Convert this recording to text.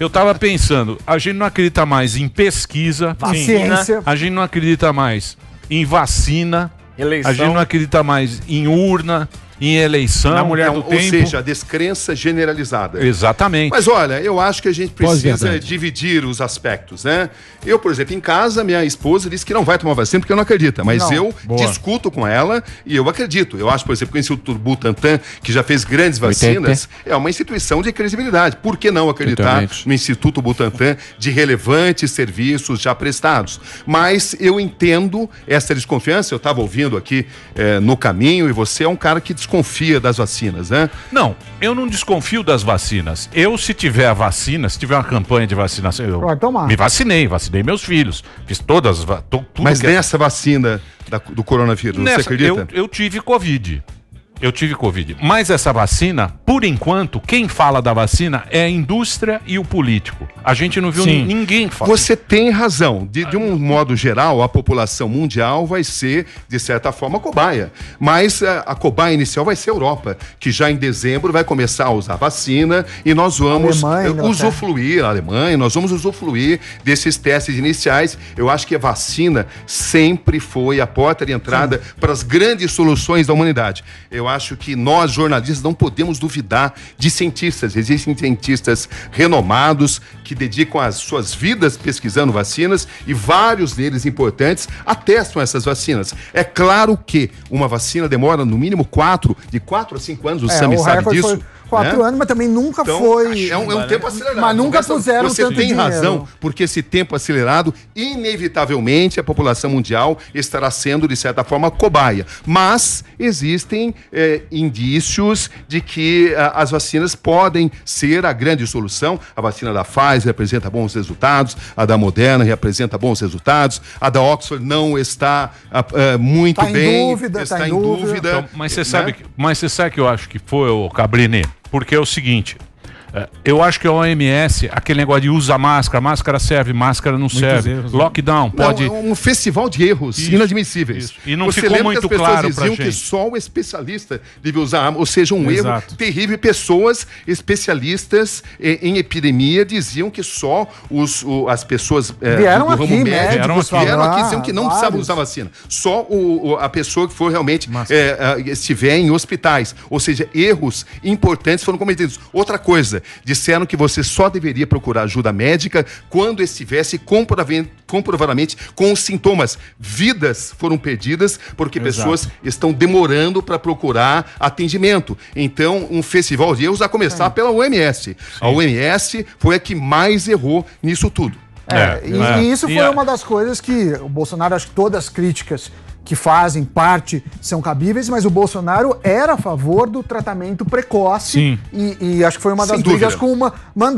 Eu tava pensando, a gente não acredita mais em pesquisa, vacina, a gente não acredita mais em vacina, Eleição. a gente não acredita mais em urna, em eleição. Na mulher é do ou tempo. Ou seja, a descrença generalizada. Exatamente. Mas olha, eu acho que a gente precisa dividir os aspectos, né? Eu, por exemplo, em casa, minha esposa disse que não vai tomar vacina porque não acredita, mas não. eu Boa. discuto com ela e eu acredito. Eu acho, por exemplo, que o Instituto Butantan, que já fez grandes vacinas, é uma instituição de credibilidade. Por que não acreditar no Instituto Butantan de relevantes serviços já prestados? Mas eu entendo essa desconfiança. Eu estava ouvindo aqui eh, no caminho e você é um cara que discute desconfia das vacinas, né? Não, eu não desconfio das vacinas. Eu, se tiver a vacina, se tiver uma campanha de vacinação, eu Pode tomar. me vacinei, vacinei meus filhos, fiz todas as tudo Mas que... nessa vacina da, do coronavírus, nessa, você acredita? Eu, eu tive Covid. Eu tive Covid. Mas essa vacina, por enquanto, quem fala da vacina é a indústria e o político. A gente não viu Sim. ninguém falar. Você tem razão. De, de, um modo geral, a população mundial vai ser, de certa forma, cobaia. Mas a, eh, a, cobaia inicial vai ser a Europa, que já em dezembro vai começar a usar vacina e nós vamos Alemanha, eh, usufruir, a Alemanha, nós vamos usufruir desses testes iniciais. Eu acho que a vacina sempre foi a porta de entrada para as grandes soluções da humanidade. Eu acho que nós, jornalistas, não podemos duvidar de cientistas. Existem cientistas renomados que dedicam as suas vidas pesquisando vacinas e vários deles importantes atestam essas vacinas. É claro que uma vacina demora no mínimo quatro, de quatro a cinco anos, o é, Sami sabe disso. Foi Quatro é? anos, mas também nunca então, foi. É um, é um, tempo acelerado. Mas nunca puseram Você tanto tem dinheiro. razão, porque esse tempo acelerado, inevitavelmente, a população mundial estará sendo, de certa forma, cobaia. Mas existem é, indícios de que a, eh, as vacinas podem ser a grande solução. A vacina da Pfizer apresenta bons resultados, a da Moderna representa bons resultados, a da Oxford não está ah, eh, muito tá bem. Dúvida, tá está tá em dúvida, está em dúvida. Então, mas você né? sabe, que, mas você sabe que eu acho que foi o Cabrini porque é o seguinte, é, eu acho que a OMS, aquele negócio de usa máscara, máscara serve, máscara não Muitos serve. Erros, né? Lockdown, não, pode. É um festival de erros isso, inadmissíveis. Isso. E não Você ficou muito que as claro para gente. que só o especialista devia usar a arma, ou seja, um Exato. erro terrível. Pessoas especialistas em epidemia diziam que só os, o, as pessoas eh, vieram do, ramo aqui, né? médico vieram, aqui. vieram aqui diziam que não vários. precisavam usar vacina. Só o, a pessoa que for realmente estiver em hospitais. Ou seja, erros importantes foram cometidos. Outra coisa, Disseram que você só deveria procurar ajuda médica quando estivesse comprovadamente com os sintomas. Vidas foram perdidas porque Exato. pessoas estão demorando para procurar atendimento. Então, um festival de erros a começar é. pela OMS. Sim. A OMS foi a que mais errou nisso tudo. É, é, e, é. e, isso foi uma das coisas que o Bolsonaro, acho que todas as críticas que fazem parte são cabíveis, mas o Bolsonaro era a favor do tratamento precoce. Sim. E, e acho que foi uma das dúvidas com uma bandeira.